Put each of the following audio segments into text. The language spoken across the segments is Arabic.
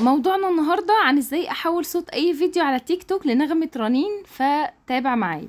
موضوعنا النهاردة عن ازاي احول صوت اي فيديو على تيك توك لنغمة رنين فتابع معايا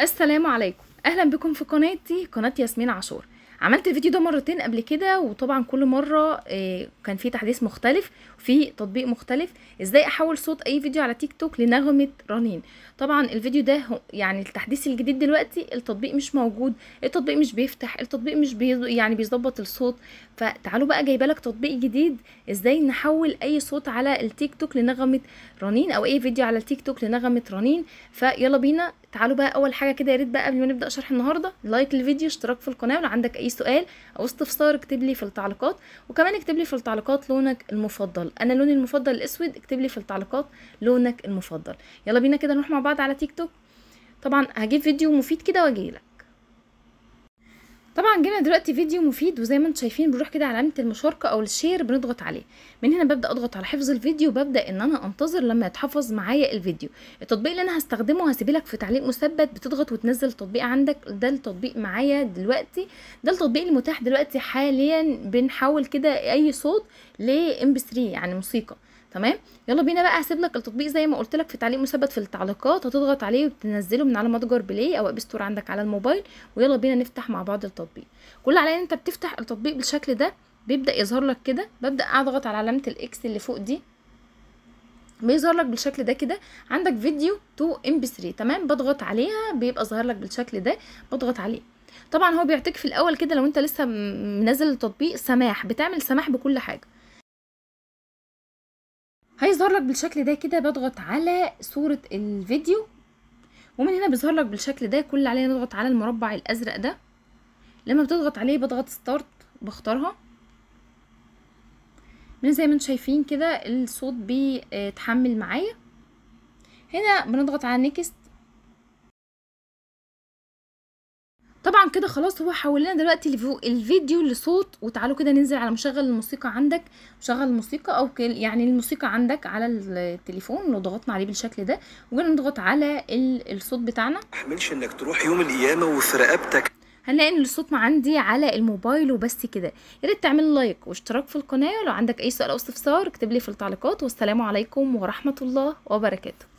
السلام عليكم اهلا بكم في قناتي قناة ياسمين عاشور عملت الفيديو ده مرتين قبل كده وطبعا كل مره آه، كان في تحديث مختلف في تطبيق مختلف ازاي احول صوت اي فيديو على تيك توك لنغمه رنين طبعا الفيديو ده يعني التحديث الجديد دلوقتي التطبيق مش موجود التطبيق مش بيفتح التطبيق مش بي يعني بيظبط الصوت فتعالوا بقى جايبه لك تطبيق جديد ازاي نحول اي صوت على التيك توك لنغمه رنين او اي فيديو على التيك توك لنغمه رنين فيلا بينا تعالوا بقى اول حاجه كده يا ريت بقى قبل ما نبدا شرح النهارده لايك للفيديو اشتراك في القناه ولو عندك اي سؤال او استفسار اكتب لي في التعليقات وكمان اكتب لي في التعليقات لونك المفضل انا لوني المفضل الاسود اكتب لي في التعليقات لونك المفضل يلا بينا كده نروح مع بعض على تيك توك طبعا هجيب فيديو مفيد كده واجيلك طبعا جينا دلوقتي فيديو مفيد وزي ما انتم شايفين بنروح كده على علامه المشاركه او الشير بنضغط عليه من هنا ببدا اضغط على حفظ الفيديو ببدا ان انا انتظر لما يتحفظ معايا الفيديو التطبيق اللي انا هستخدمه هسيبه لك في تعليق مثبت بتضغط وتنزل التطبيق عندك ده التطبيق معايا دلوقتي ده التطبيق المتاح دلوقتي حاليا بنحول كده اي صوت ل ام 3 يعني موسيقى تمام يلا بينا بقى هسيب لك التطبيق زي ما قلت لك في تعليق مثبت في التعليقات هتضغط عليه وتنزله من على متجر بلاي او اب ستور عندك على الموبايل ويلا بينا نفتح مع بعض التطبيق كل على ان انت بتفتح التطبيق بالشكل ده بيبدا يظهر لك كده ببدا اضغط على علامه الاكس اللي فوق دي بيظهر لك بالشكل ده كده عندك فيديو 2 ام بي 3 تمام بضغط عليها بيبقى ظاهر لك بالشكل ده بضغط عليه طبعا هو بيعطيك في الاول كده لو انت لسه منزل التطبيق سماح بتعمل سماح بكل حاجه هيظهر لك بالشكل ده كده بضغط على صورة الفيديو ومن هنا بيظهر لك بالشكل ده كل اللي علينا نضغط على المربع الازرق ده لما بتضغط عليه بضغط ستارت بختارها من زي ما انتم شايفين كده الصوت بيتحمل معايا هنا بنضغط على نيكست طبعا كده خلاص هو حولنا دلوقتي الفيديو لصوت وتعالوا كده ننزل على مشغل الموسيقى عندك مشغل الموسيقى او يعني الموسيقى عندك على التليفون لو ضغطنا عليه بالشكل ده وجينا نضغط على الصوت بتاعنا احملش انك تروح يوم القيامه وفي رقبتك هنلاقي ان الصوت ما عندي على الموبايل وبس كده يا ريت تعمل لايك واشتراك في القناه ولو عندك اي سؤال او استفسار اكتب لي في التعليقات والسلام عليكم ورحمه الله وبركاته